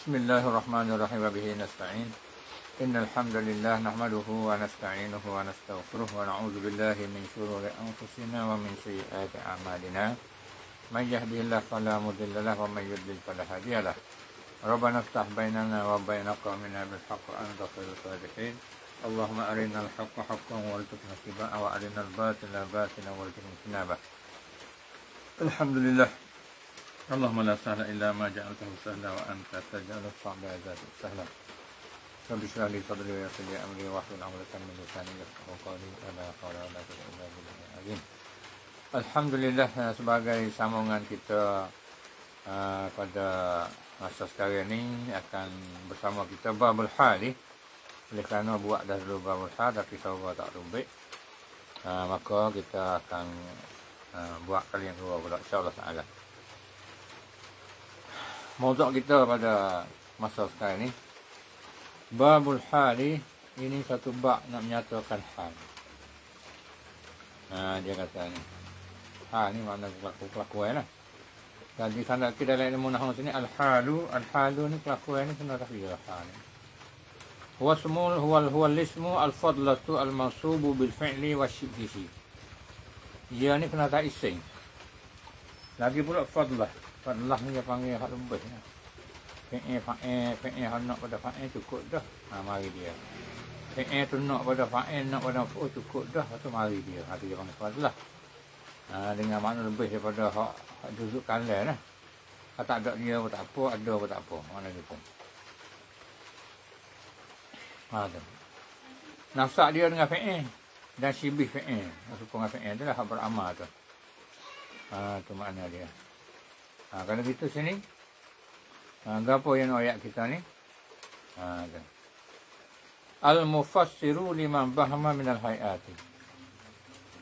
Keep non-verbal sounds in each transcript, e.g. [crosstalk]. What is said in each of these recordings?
بسم الله الرحمن الرحيم وبه نستعين إن الحمد لله نحمده ونستعينه ونستغفره ونعوذ بالله من شرور أنفسنا ومن سيئات أعمالنا من يهده الله فلا مضل له ومن يضلل فلا هادي له ربنا افتح بيننا وبين قومنا بالحق وأنت خير الصالحين اللهم أرنا الحق حقا وارزقنا اتباعه وأرنا الباطل باطلا وارزقنا اجتنابه الحمد لله Allahumma la sahla illa ma ja'altahu sahla wa anta taj'alus sa'ba azad ya sahla. Rabbi shrah li sadri wa yassir li amri wa hlul 'uqdatan min lisani yafqahu qawli la hawla wa la quwwata illa billah azim. Alhamdulillah eh, sebagai sambungan kita uh, pada masa sekarang ini akan bersama kita Babul Hali. Eh. Oleh kerana buat dah dulu Babul Hali tapi saya tak rumbik. Uh, maka kita akan uh, buat kali yang kedua pula insya-Allah Mauzak kita pada masa sekarang ni Babul hal Ini satu bak nak menyatakan hal Haa dia kata ni Hal ni makna kelakuan lah Dan di sana kita lihat nama nama sini Al-halu Al-halu ni kelakuan ni kena tak kira hal ni Wasmul huwal huwal ismu al-fadlatu al-mansubu bil-fi'li wa syibdihi Ia ni kena tak iseng Lagi pula fadlah Penlah ni dia panggil hak lembut ni. Pe'e fa'e, pe'e hak nak pada fa'e cukup dah. Ha, mari dia. Pe'e tu nak pada fa'e, nak pada Oh cukup dah. Lepas ha, tu mari dia. Hati dia panggil sepatu lah. Ha, dengan mana lebih daripada hak, hak duduk kalian lah. Ha, tak ada dia pun tak apa, ada pun tak apa. Mana dia pun. Ha, tu. Nasak dia dengan fa'e. Dan sibih fa'e. Nasuk dengan fa'e tu lah hak beramal tu. Ha, tu makna Ha, tu makna dia. Ha, kalau gitu sini. Ha, apa yang oyak kita ni? Ha, ada. Al-mufassiru liman bahama minal hayati.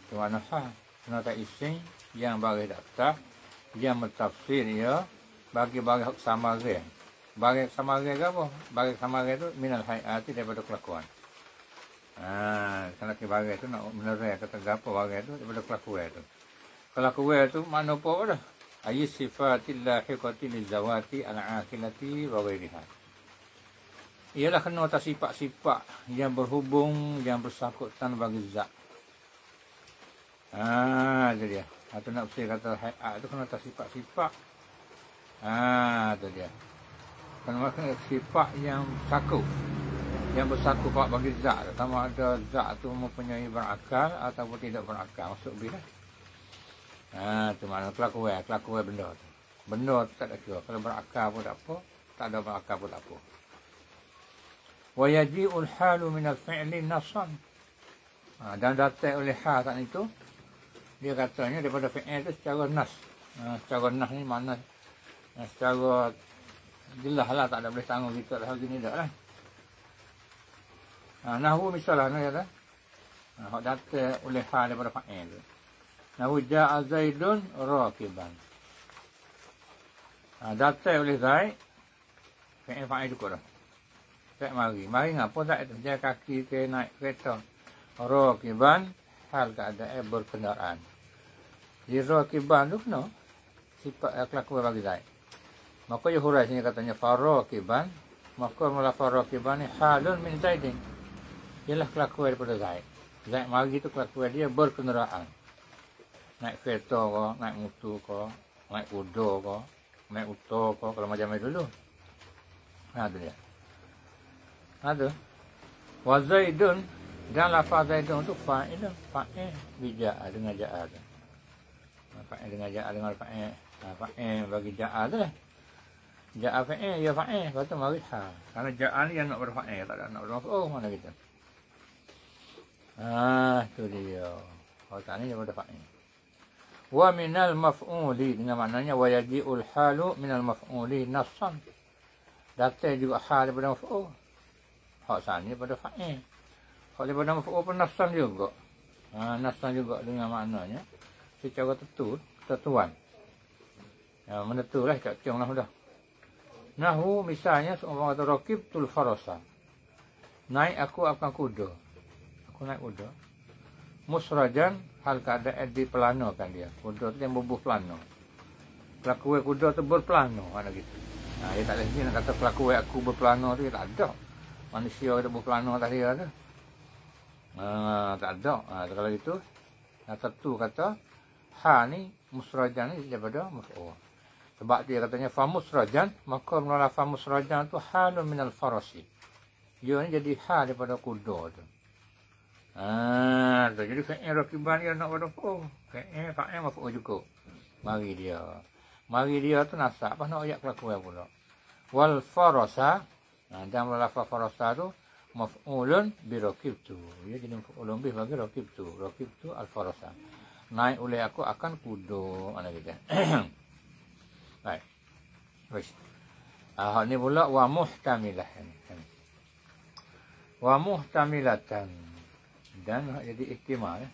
Itu makna sah. Kena tak isi yang bagi daftar. Yang bertafsir ya. Bagi-bagi sama dia. Bagi sama dia ke apa? Bagi sama dia tu minal hayati daripada kelakuan. Ah, ha, kalau ke bagi tu nak menerai kata gapo bagi tu daripada kelakuan tu. Kelakuan tu mana apa dah? ayy sifatil lahiqati lizawati al-akhirati wa ghairiha ialah kena atas sifat-sifat yang berhubung yang bersangkutan bagi zat ha tu dia atau nak saya kata hak tu kena atas sifat-sifat ha tu dia kena kena sifat yang saku yang bersatu pak bagi zat sama ada zat tu mempunyai berakal ataupun tidak berakal masuk bilah Ha, tu mana kelaku eh, kelaku eh benda tu. Benda tu tak ada kira. Kalau berakal pun tak apa, tak ada berakal pun tak apa. Wa yaji'ul halu min al-fi'li nasan. Ha, dan datang oleh hal tak itu, dia katanya daripada fi'il tu secara nas. Ha, secara nas ni mana ha, secara jelas lah tak ada boleh tanggung kita lah hari dah lah. Ha, nahu misalnya ni ada. Ya ha, datang oleh hal daripada fi'il tu. Nah, ja'a Zaidun rakiban. Ha, datai oleh Zaid. Fa'il faham itu korang. Zaid mari. Mari ngapun tak itu Dia kaki ke naik kereta. Rakiban. Hal keadaan berkenaan. Di rokiban tu kena. Sifat yang eh, kelakuan bagi Zaid. Maka ya hurai sini katanya. farokiban, Maka mula farokiban ini halun min Zaidin. Ialah kelakuan daripada Zaid. Zaid mari tu kelakuan dia berkenaan naik kereta ke, naik motor ke, naik kuda ke, naik uto ke, kalau macam itu dulu. Ada dia. Ya? Ada. Wazaidun dan lafaz Zaidun tu fa'idun. Fa'i bija'a dengan ja'a tu. Ha, fa'i dengan ja'a dengan fa'i. Ha, fa'i bagi ja'a tu lah. Ja'a fa'i, ya fa'i. Lepas tu mari ha. Karena ja'a ni yang nak berfa'i. Tak ada nak berfa'i. Oh, mana kita. Ah, tu dia. Kalau oh, tak ni, dia berfa'i. Ha wa minal maf'uli dengan maknanya wa yaji'ul halu minal maf'uli nassan datang juga hal daripada maf'ul hak sana pada fa'il hak daripada maf'ul pun nassan juga ha, nassan juga dengan maknanya secara tentu tertuan ya, menetulah kat kiong lah dah nahu misalnya seorang kata rakib tul farosa. naik aku akan kudo. aku naik kudo musrajan hal kada di pelano kan dia. Kudot yang bubuh pelano. Kelakuan kudot tu berpelano ada kan gitu. Nah, dia tak ada sini nak kata kelakuan aku berpelano tu tak ada. Manusia ada berpelano tak dia ada. Uh, tak ada. Uh, kalau itu yang satu kata ha ni musrajan ni daripada mus'ul. Oh. Sebab dia katanya fa musrajan, maka mengenai fa musrajan tu halun minal farasi. Dia ni jadi hal daripada kuda tu. Ah, jadi kena rakiban dia nak berapa? Kena pak yang berapa juga. Mari dia. Mari dia tu nasak apa nak ayat kelakuan pula. Wal farosa, Nah, dan lafaz farasa tu maf'ulun bi raqibtu. Ya jadi maf'ulun bi bagi raqibtu. Raqibtu al farosa Naik oleh aku akan kudo mana kita. [coughs] Baik. Wes. Ah, ini pula wa muhtamilah. Wa muhtamilatan dan ah, jadi ikhtimah ya. Eh.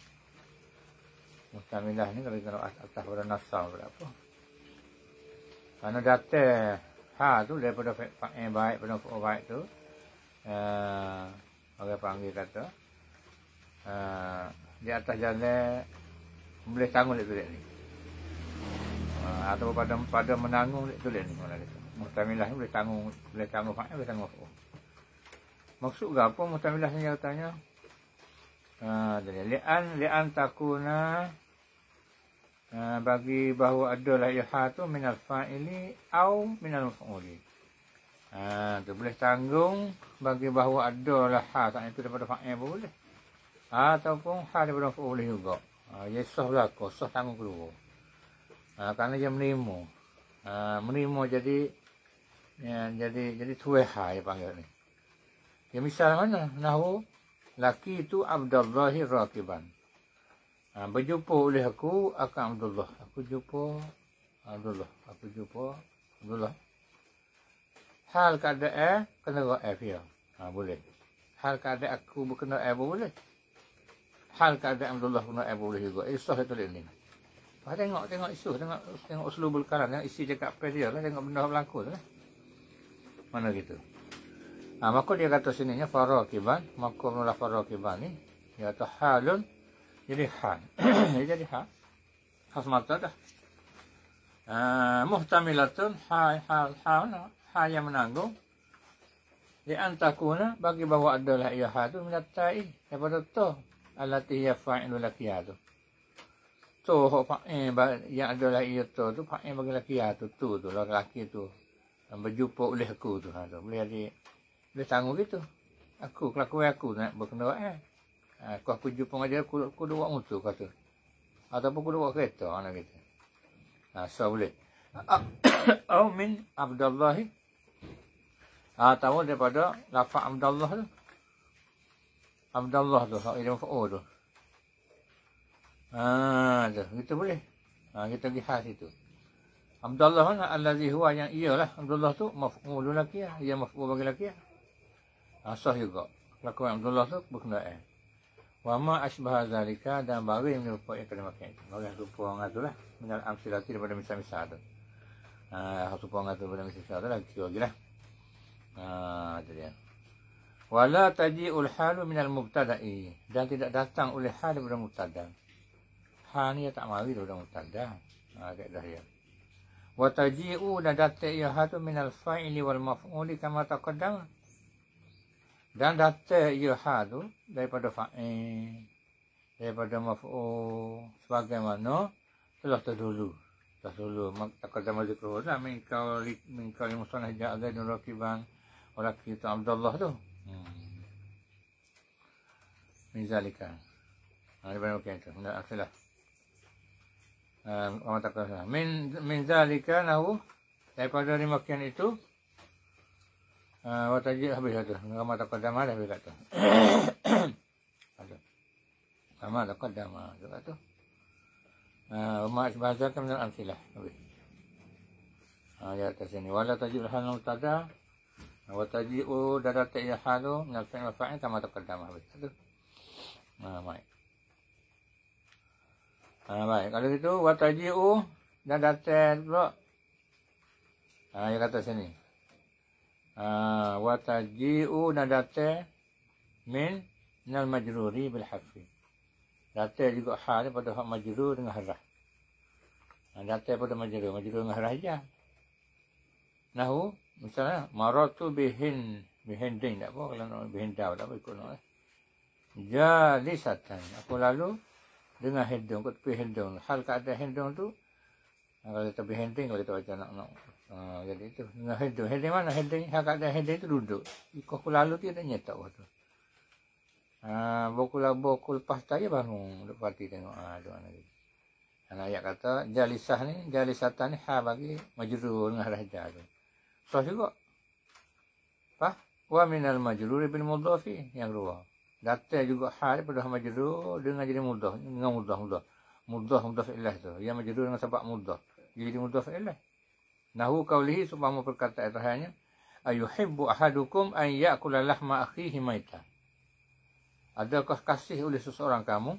Mustamilah ni kalau kita nak atas pada nasal berapa. Karena data ha tu daripada yang eh, baik pada yang baik tu. Uh, orang panggil kata. Uh, di atas jalan boleh tanggung dia tulis ni. Uh, atau pada pada menanggung dia tulis ni. Mustamilah ni boleh tanggung boleh tanggung apa? boleh tanggung faham. Maksud apa Mustamilah ni yang tanya? Ha, li'an, li'an takuna ha, bagi bahawa adalah ilha tu minal fa'ili au minal fa'uli. Ha, tu boleh tanggung bagi bahawa adalah ha, saat itu daripada fa'il boleh. Ha, ataupun ha daripada fa'uli juga. Ha, ya sah berlaku, sah tanggung keluar. Ha, kerana dia menerima. Ha, menerima jadi, ya, jadi, jadi tuweh ha dia panggil ni. Ya misal mana? Nahu laki itu Abdullah Raqiban. Ha, berjumpa oleh aku akan Abdullah. Aku jumpa Abdullah. Aku jumpa Abdullah. Hal kada eh kena ro eh ya. Ha, boleh. Hal kada aku berkena eh boleh. Hal kada Abdullah kena eh boleh juga. Eh, Isah itu ni. Ha, tengok tengok isu tengok tengok usul bulkaran yang isi cakap pasal dia lah tengok benda berlaku tu lah. Mana gitu. Ha, maka dia kata sininya farakiban, maka mula farakiban ni dia kata halun jadi hal, [clears throat] dia jadi hal, Khas mata dah. Uh, muhtamilatun hai hal hal ha yang menanggung di antakuna bagi bahawa adalah ia ha tu menatai daripada tu alati ya fa'ilu lakiya tu tu fa'in yang adalah ia tu tu fa'in bagi lakiya tu tu tu lelaki tu yang berjumpa oleh aku tu, ha, tu. boleh adik dia tanggung gitu. Aku, kelakuan aku nak berkendaraan. Eh. Ha, aku aku jumpa dengan dia, aku, aku dah buat motor, kata. Ataupun aku dah buat kereta, anak kita. Ha, so boleh. [coughs] Aw min Abdullah. Ha, tahu daripada lafak Abdullah tu. Abdullah tu, hak ilmu fa'u oh, tu. Ha, tu. Kita boleh. Ha, kita pergi khas itu. Abdullah kan, al-lazihuwa yang iyalah. Abdullah tu, maf'u lelaki lah. Ia maf'u bagi lelaki lah. Asah juga. Lakukan Abdullah tu berkenaan. Wa asbah zalika dan bagi yang lupa yang kena makan itu. Bagi yang lupa orang tu lah. Menyal amsilati daripada misal-misal tu. Haa, yang lupa orang tu daripada misal-misal tu lah. Kira lagi lah. Haa, tu dia. Wa taji'ul halu minal mubtada'i. Dan tidak datang oleh hal daripada mubtada. Hal ni tak mari daripada mubtada. Haa, kat dah ya. Wa taji'u dan hatu minal fa'ili wal maf'uli kama taqadam dan datang ia tu daripada fa'in daripada maf'u sebagaimana telah terdulu telah terdulu maka zaman zikru lah minkau minkau yang musanah ja'adah dan rakiban orang kita Abdullah tu hmm. minzalika ada banyak okey tu nak akhirlah Um, ha, orang tak kata lah. Min, min zalika nahu Daripada lima itu Ah, awak tajik habis tu. Ramah tak kodama dah habis kat tu. Ramah tak kodama tu kat tu. Rumah sebahasa kan dengan amsilah. Habis. Ah, Di atas sini. Walau tajik lahan utada. Awak tajik u oh, darat tak ya halu. Minal fa'in wafa'in kamar tak kodama habis kat tu. Nah, baik. Ha, baik. Kalau gitu, wataji'u dan oh, darat pula. Ha, ya atas sini. Ha, wa taji'u nadate min nal majruri bil hafi. Date juga ha ni pada hak majrur dengan harah. Ha, date pada majrur, majrur dengan harah je. Nahu, misalnya maratu bihin bihending tak apa kalau nak bihendau tak apa ikut nak. Eh. Jalisatan. Aku lalu dengan hendong, kut pergi hendong. Hal keadaan hendong tu, ha, kalau kita pergi kalau kita baca nak, nak Ha, jadi itu Dengan hendek. Hendek mana? Hendek ni. Kakak ada hendek tu duduk. Ikut aku lalu tu, dia tak nyetak waktu. Ha, bokulah bokul aku lepas tayar bangun. Duduk parti tengok. Ha, doa lagi. Anak ayat kata, jalisah ni, jalisatan ni, ha bagi majurul dengan raja tu. So juga. Apa? Wa minal majurul ibn mudhafi yang dua, Datang juga ha daripada majurul dengan jadi mudah. Dengan mudah-mudah. Mudah-mudah fi'illah tu. Yang majurul dengan sebab mudah. Jadi mudah fi'illah. Nahu kau lihi kaulihi sumpama perkataan ayuh Ayuhibbu ahadukum an yakula lahma akhihi maita. Adakah kasih oleh seseorang kamu?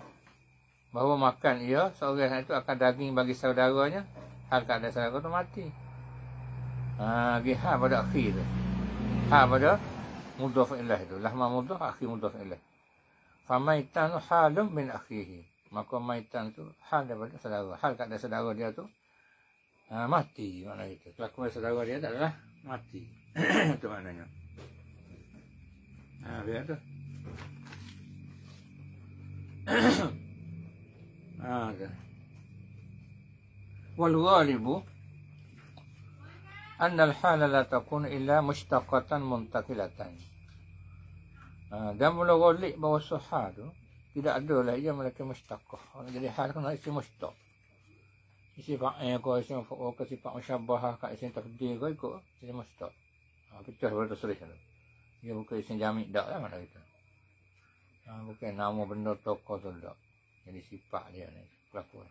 Bahawa makan ia, seorang itu akan daging bagi saudaranya. Hal keadaan saudara itu mati. Ha, giha pada akhir. Ha pada mudhaf ilah itu. lah Lahma mudhaf, akhir mudhaf ilah. Famaitan halum bin akhihi. Maka maitan itu hal daripada saudara. Hal keadaan saudara dia tu ha, mati makna kita kelakuan saudara dia tak adalah mati [coughs] itu maknanya ah, ha, biar tu ha, [coughs] ah, tu wal ghalibu anna al hal la takun illa mushtaqatan muntaqilatan ha, dan mula ghalib bahawa suha tu tidak ada lah ia mereka mustaqah jadi hal kena isi mustaqah sifat eh kau isim fa'ul ke sifat musyabbahah kat isim takdir kau ikut isim mustaq ha, pecah daripada tersulis tu dia bukan isim jamik dah, lah mana kita ha, bukan nama benda toko tu tak jadi sifat dia ni kelakuan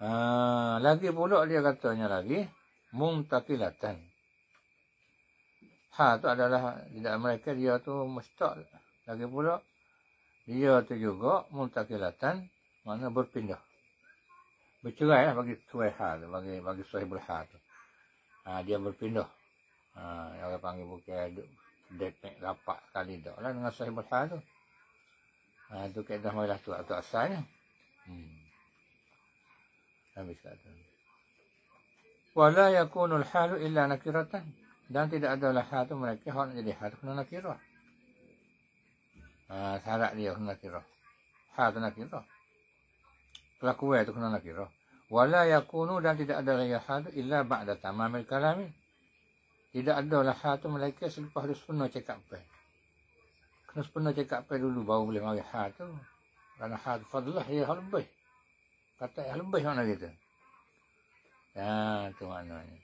ha, lagi pulak dia katanya lagi muntakilatan ha tu adalah tidak mereka dia tu mustaq lagi pulak dia tu juga muntakilatan mana berpindah bercerai lah bagi suai hal bagi bagi suai berhal tu ha, dia berpindah ha, yang orang panggil bukan dekat rapat kali tak lah dengan suai berhal tu ha, tu kat dah malah tu atau asalnya hmm. habis kat tu wala yakunul halu illa nakiratan dan tidak ada lah hal tu mereka hal jadi hal tu kena nakirah ha, syarat dia kena nakirah hal tu nakirah lakuwe tu kena nakiro. Wala yakunu dan tidak ada rihad illa ba'da tamamil kalami. Tidak ada lah satu malaikat selepas harus pernah cakap apa. Kena sepenuh cakap apa dulu baru boleh mari hal tu. Kerana hal fadlah ia hal lebih. Kata hal lebih mana kita. Ya, tu maknanya.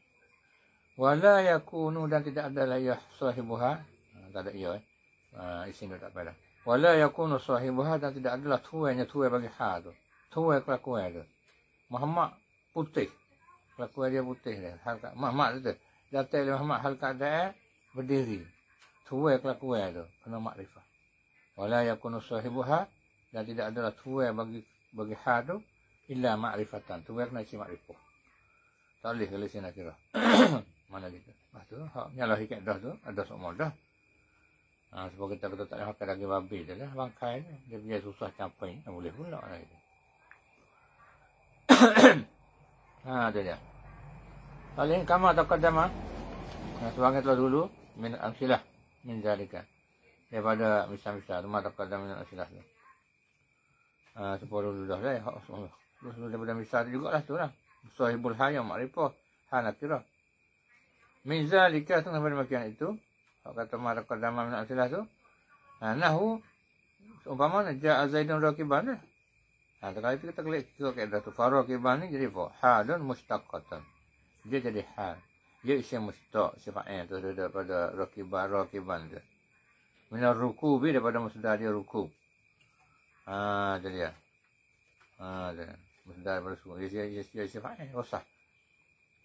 Wala yakunu dan tidak ada lah ia sahibuha. Tak ada ia ya, eh. Uh, ha, isin tu tak payah. Wala yakunu sahibuha dan tidak adalah tuwainya tuwai bagi hal tu semua kelakuan tu. Muhammad putih. Kelakuan dia putih dia. Halka, Muhammad tu. Datang oleh Muhammad hal keadaan berdiri. Tuwe kelakuan tu. Kena makrifah. Walau ya kunu sahibuha. Dan tidak adalah tuwe bagi bagi hadu. Illa makrifatan. Tuwe kena isi makrifah. Tak boleh kalau nak kira. [coughs] Mana dia tu. tu. Hak nyala hikat dah tu. Ada semua dah. Ha, sebab kita kata tak boleh makan daging babi tu lah. Bangkai ni. Dia punya susah campain. Tak boleh pula. Lah, gitu. [coughs] ha tu dia. Kalau ini kamar atau kajama. Suami telah dulu. Min ansilah. Min zalika. Daripada misal-misal. Rumah atau kajama min ansilah tu. Ha, sepuluh dulu dah. Ya Allah. Eh, Terus daripada misal tu jugalah tu lah. Sohibul hayam makrifah. Hanakira. Lah lah. Min zalika tu. Nampak makian itu. Kalau kata rumah atau kajama min ansilah tu. Ha, nahu. Umpama nak jahat Zaidun Rokiban tu. Lah. Nah, itu kita klik ke keadaan tu. Farah kibar ni jadi apa? Halun mustaqatan. Dia jadi hal. Dia isi mustaq. Sifatnya tu daripada rakibar. Rakibar dia. Minar rukubi ha, ha, daripada musdah dia rukub. ah jadi dia. Haa, tu dia. Musdah daripada suku. Dia isi, isi, isi Rosah.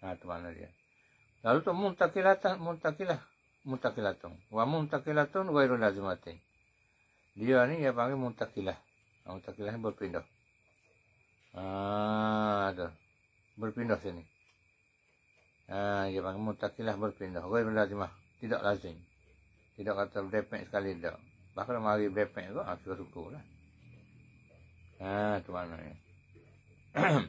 Haa, tu mana dia. Lalu tu muntakilatan. Muntakilah. Muntakilatun. Wa muntakilatun wairul lazimatin. Dia ni dia panggil muntakilah. Muntakilah ni berpindah. Ah, tu. Berpindah sini. Ah, dia ya, panggil mutakilah berpindah. Gua benda mah, Tidak lazim. Tidak kata berdepek sekali tak. Bahkan mari berdepek juga, ah, suka suka lah. Ah, tu maknanya. [clears throat]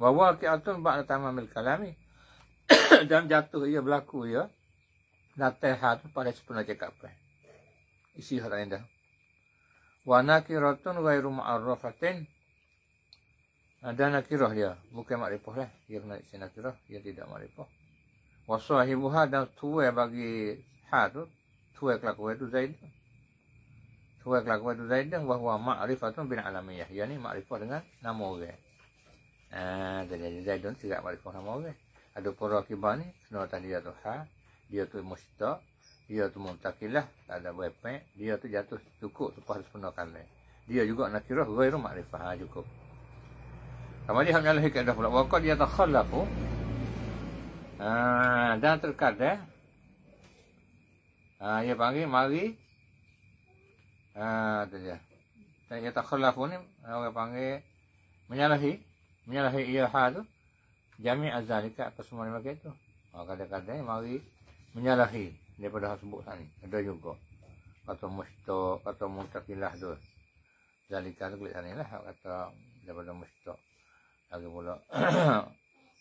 Wa wa qiatun ba'da tamamil kalami. [clears throat] Dan jatuh ia berlaku ya. Natehat pada sepenuh cakap. Isi hal yang dah. Wa nakiratun gairu ma'arrafatin. Ah, dan nakirah dia bukan makrifah lah dia kena isi nakirah dia tidak makrifah wasahibuha dan tuwe bagi ha tu tua kelakuan itu zaid tuwe kelakuan itu zaid dan bahawa makrifah tu bin alamiyah yang ni makrifah dengan nama orang ah jadi zaid tu tidak makrifah nama orang ada pura kibar ni kena tadi dia tu ha dia tu musyta dia tu muntakilah tak ada berpek dia tu jatuh cukup sepah sepenuh kami dia juga nakirah gairu makrifah ha, cukup sama dia hamil hikmah dah pula. Waktu dia tak khala pun. Ha, dan terkadang. Ah, eh? dia ha, panggil ya, mari. Ah, tu dia. Dan dia tak khala pun ni. Orang panggil. Menyalahi. Menyalahi ia hal tu. Jami azalika apa semua ni macam tu. Orang kadang-kadang mari. Menyalahi. Daripada hal sebut sana Ada juga. atau mustaq. Kata muntakilah tu. Zalika tu klik sana lah. Kata daripada mustaq lagi pula ha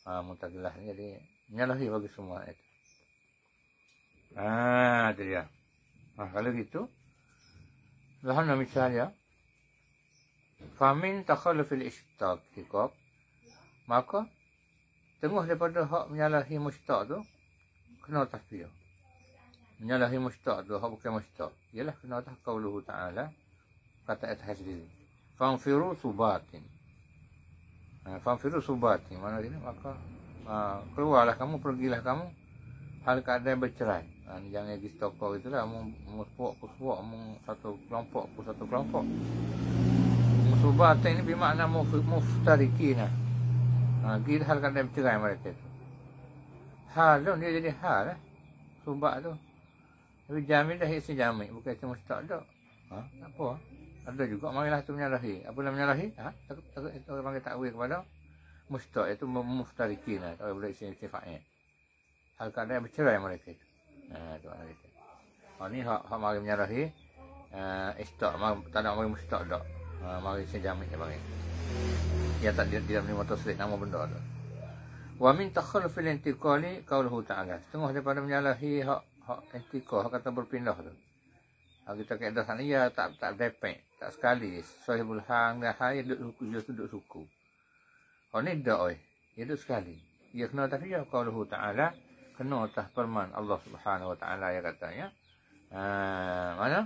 [clears throat] ah, mutagilah ni jadi nyalahi bagi semua itu ah tu dia ah kalau gitu lah nama misalnya famin takhalu fil ishtaq hikop maka tengah daripada hak menyalahi mustaq tu kena tasbih menyalahi mustaq tu hak bukan mustaq ialah kena tahu kauluhu ta'ala kata at-hajri fanfiru subatin Ha, Fafiru ni mana ini maka uh, keluarlah kamu pergilah kamu hal keadaan bercerai uh, jangan pergi toko itulah kamu mu sepuk ku satu kelompok ku satu kelompok subati ini bermakna mu mu tariki nah uh, hal keadaan bercerai mereka itu hal tu dia jadi hal eh. subat tu tapi jamin dah isi jamin bukan cuma tak ada ha? apa ada juga marilah tu menyalahi apa nama menyalahi ha takut tak itu orang panggil takwil kepada mustaq itu memuftarikin lah kalau boleh sini sifatnya hal kadang bercerai mereka itu ha tu hari itu Oh ni hak hak mari menyalahi uh, ha, istaq tak nak mari mustaq dak ha uh, mari sejamik dia panggil dia tak dia dia menerima tasrif nama benda tu wa min takhallufil intiqali qawluhu ta'ala setengah daripada menyalahi hak hak intiqal kata berpindah tu kalau kita kaedah sana, ya tak tak depek. Tak sekali. Sohibul hang dah hai, duduk suku. Dia duduk suku. Kalau ni dah, oi. Dia duduk sekali. Dia kena tak Ya, kau luhu ta'ala. Kena tak perman Allah subhanahu wa ta'ala yang katanya. Ha, ah, mana?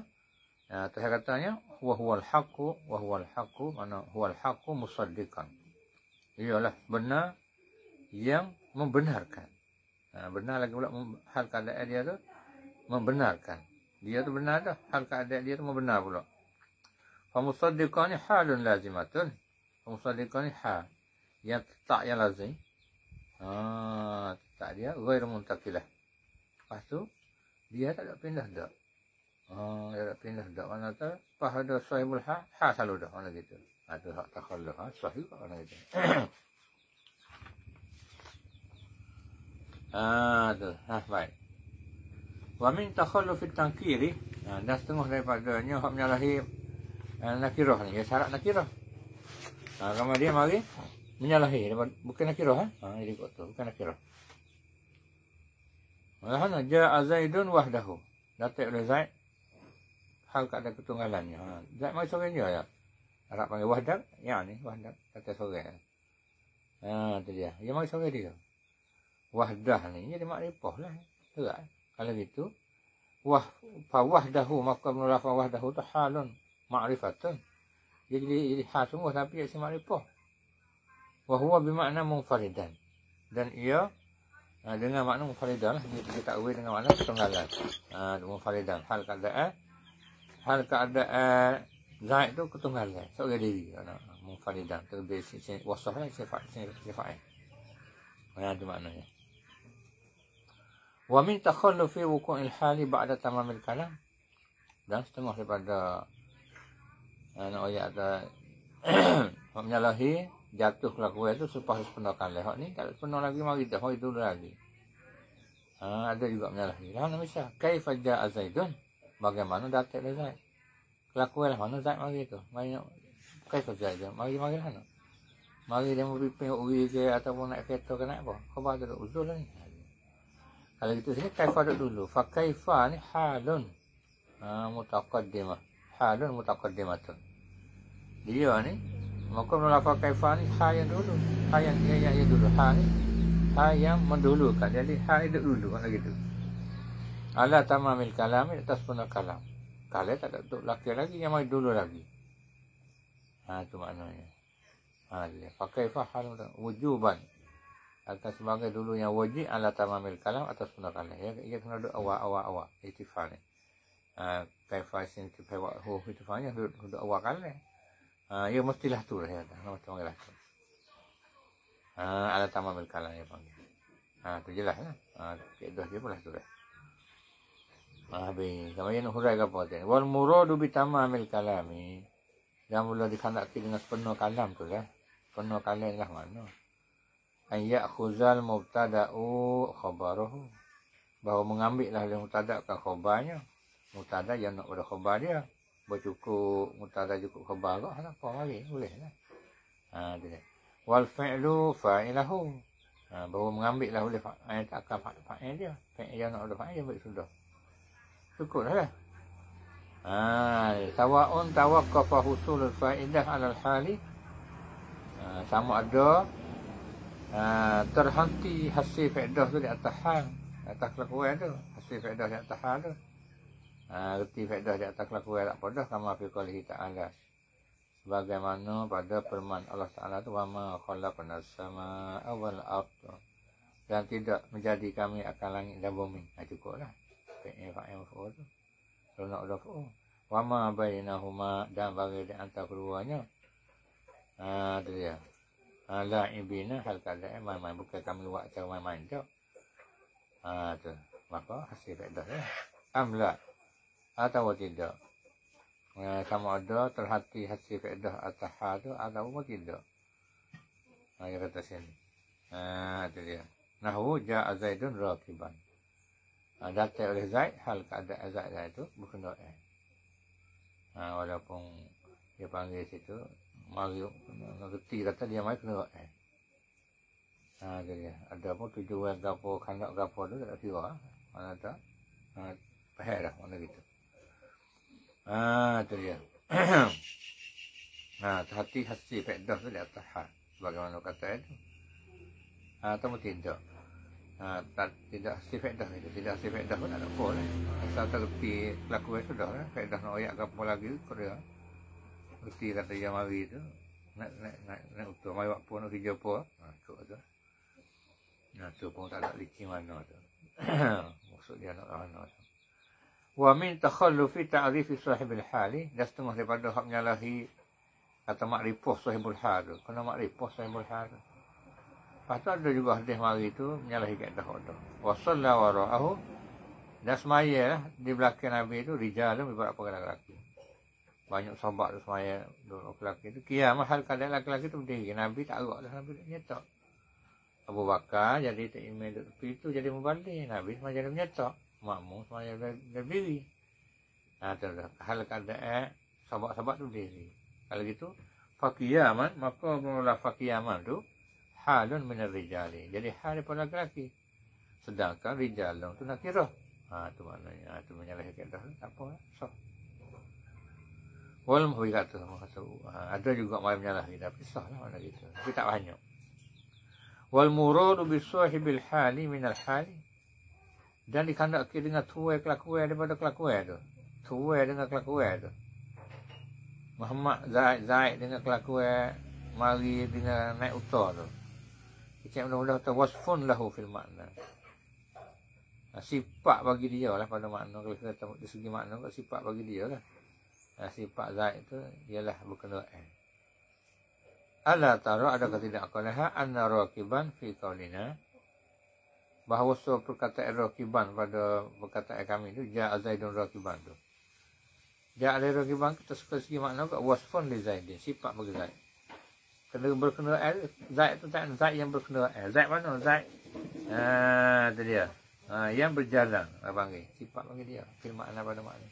Ha, ah, tak katanya. Wa huwal haqqu. Wa huwal haqqu. Mana? Huwal haqqu Ia lah benar yang membenarkan. Ah, benar lagi pula hal keadaan dia tu. Membenarkan. Dia tu benar dah. Hal keadaan dia tu mau benar pula. Famusaddiqah ni halun lazimatun. Famusaddiqah ni hal. Yang tak yang lazim. Ah, tak dia. Ghair muntakilah. Lepas tu, dia tak ada pindah dah. Ah, dia tak pindah dah. Mana tu? Pahada sahibul ha. Ha selalu dah. Mana gitu. Ada ah, hak takhalu ha. sahih tak mana gitu. [coughs] ah, tu. Ha, baik. Wa min takhallu fit tangkiri ha, dah setengah daripadanya hak menyalahi eh, nakirah ni ya syarat nakirah. Ha kalau dia mari menyalahi bukan nakirah eh? ha jadi kot tu bukan nakirah. Malahan ja'a Zaidun wahdahu. Datuk oleh Zaid hal kat ada ketunggalannya. Ha Zaid mari sorangnya ya. Arab panggil wahdah ya ni wahdah kata sorang. Eh. Ha tu dia. Dia mari sorang dia. Wahdah ni jadi makrifah lah. Terak. Ya. Kalau gitu wah fawah wahdahu maka menolak fa wahdahu tu halon ma'rifatun. jadi, jadi hal semua tapi ia semua ma'rifah. Wa huwa bermakna munfaridan. Dan ia ha, dengan makna munfaridan lah. Dia tidak takwil dengan makna ketunggalan. Ha, munfaridan. Hal keadaan. Hal keadaan Zaid tu ketunggalan. So, dia diri. Ha, munfaridan. Itu lebih wasah lah sifat, sifat, sifat, ha, maknanya. Wa min takhallu fi wuku'il hali ba'da tamamil kalam. Dan setengah daripada anak eh, ayat ada [clears throat] menyalahi jatuh lakuan itu supaya sepenuh kalah. Hak ni kalau sepenuh lagi mari dah. Hak itu lagi. Ha, ada juga menyalahi. Lah nak bisa. Kaifaja azaidun. Bagaimana datang dari Zaid? Kelakuan lah mana Zaid mari itu. Mari nak. Kaifaja Mari-mari lah Mari dia mau pimpin uri ke ataupun naik kereta ke naik apa. Kau bahagia tak uzul lah ni. Kalau kita sini kaifa duduk dulu. Fa kaifa ni halun. Ha, mutaqaddimah. Halun mutaqaddimah tu. Dia ni. Maka melafak kaifa ni ha yang dulu. Ha yang dia yang dulu. Ha ni. Ha yang mendulukan. Jadi ha duduk dulu. kalau gitu. Ala tamamil kalami atas punah kalam. Kalau tak ada duduk laki lagi. Yang mai dulu lagi. Ha tu maknanya. Ha dia. Fa kaifa halun. Wujuban. Atas sebagai dulu yang wajib ala tamamil kalam atas penerangan ya ia kena ada awa awa awa itifal ni kaifas ha, ni tu pewa ho itifal ni ada awa kalam ha, ya mestilah tu lah ya nama tu lah tu ala tamamil kalam ya panggil ha tu jelas lah ha, kedua je pula tu lah bi, sama yang hurai ke apa wal muradu bitamamil kalami yang mula dikandaki dengan penuh kalam tu lah penuh kalam lah mana ayat khuzal mubtada'u khabaruhu. Bahawa mengambillah dia mubtada'kan khabarnya. Mubtada' yang nak pada khabar dia. Bercukup, mubtada' cukup khabar kot. Apa lagi? Boleh lah. Ha, dia. Wal fi'lu fa'ilahu. Ha, bahawa lah oleh ayat akal fa'il fa dia. Fa'il yang nak pada fa'il dia sudah. Cukup lah lah. Ha, tawa'un tawakafah husul fa'idah alal halih. Ha, sama ada Ah, terhenti hasil faedah tu di atas hang atas kelakuan tu hasil faedah di atas hang tu ah, erti faedah di atas kelakuan tak pedah sama fi qalihi ta'ala sebagaimana pada firman Allah Taala tu wa ma penas sama awal ard dan tidak menjadi kami akan langit dan bumi ha cukuplah fa'il fa'il tu Rona Allah Fu'u Wa ma bayinahuma Dan bagi di antara keduanya Haa Itu dia Ala ah, ibina hal kada eh, mai mai buka kami buat cara mai mai tu. Ha tu. Maka hasil faedah eh. Amla atau ah, tidak. Ha, sama ada terhati hasil faedah atau ha tu atau tidak. Ha yang kata sini. Ha tu dia. Nahwu ja azaidun raqiban. Ada datang oleh Zaid hal kada Zaid lah itu doa. Ha walaupun dia panggil situ Mario Ngerti kata dia mai kena buat eh. Ha dia, Ada pun tujuan gapo kanak gapo tu tak kira ha. Mana tak? Ha peh dah mana gitu. Ha tu dia. [coughs] ha hati hati pedas tu di atas ha. Bagaimana kata itu? Ha atau tidak? Ha tak tidak hati pedas itu. Tidak hati pedas pun ada pun. Eh. Lah. Asal tak lebih kelakuan sudah eh. dah nak oyak gapo lagi kira. Ya. Gusti kata dia mari tu nak nak nak nak utuh mai waktu nak kerja apa ha tu tu ha, nah tu pun tak nak licin mana tu [coughs] maksud dia nak ana tu wa min takhallufi ta'rifi sahibul hali eh? dah setengah daripada hak menyalahi kata makrifah sahibul hal tu kena makrifah sahibul hal tu Pasal ada juga hadis mari tu menyalahi kaedah hodoh. Wa sallallahu wa ra'ahu. Dan semaya lah di belakang Nabi tu rijal tu beberapa kali lelaki banyak sobat tu semaya duduk lelaki tu kiam mahal kat dalam lelaki tu berdiri nabi tak agak dah nabi nyetok Abu Bakar jadi tak imej duduk itu jadi membanding nabi semua jadi nyetok makmum semua jadi berdiri nah tu dah hal kat dalam sobat-sobat tu berdiri kalau gitu fakiyaman maka mula fakiyaman tu halun min rijali jadi hal daripada lelaki sedangkan rijalun tu nak kira ha tu maknanya ha, tu menyalahkan dah tak apa lah. so Walaupun Habib kata sama ah, kata Ada juga malam nyala kita Pisah lah mana kita Tapi tak banyak Wal muradu bisuhibil hali minal hali Dan dikandaki dengan tuai kelakuan daripada kelakuan tu Tuwe dengan kelakuan tu Muhammad Zaid Zaid dengan kelakuan Mari dengan naik utah tu Kecik mudah-mudah kata Wasfun lahu fil makna ah, Sifat bagi dia lah pada makna Kalau kita tengok di segi makna Sifat bagi dia lah sifat zaid itu ialah berkenaan. Ala taro ada ketidak kau leha anna rakiban fi kaulina. Bahawa so perkataan rakiban pada perkataan kami itu. Ja azaidun rakiban itu. Ja azaidun rakiban kita suka segi makna kat wasfun li zaidin. Sifat bagi zaid. Kena berkenaan. Zaid tu tak zaid yang berkenaan. Zaid mana? Zaid. Haa ah, itu dia. Ha, yang berjalan. abang panggil? Sifat panggil dia. Fil makna pada makna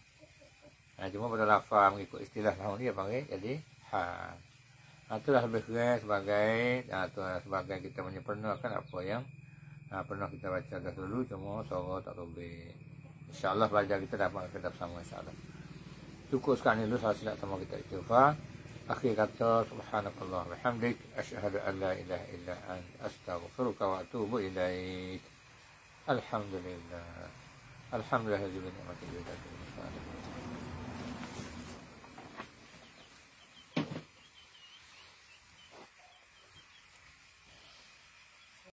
ha, cuma pada lafa mengikut istilah lah dia panggil jadi ha ha itulah lebih kurang sebagai ha, ha sebagai kita menyempurnakan apa yang ha, pernah kita baca dah dulu cuma suara tak lebih Insya Allah belajar kita dapat kita sama insyaallah cukup sekarang dulu saya nak sama kita istighfar akhir kata subhanallah bihamdik asyhadu an la ilaha illa ant astaghfiruka wa atubu ilaik alhamdulillah الحمد لله رب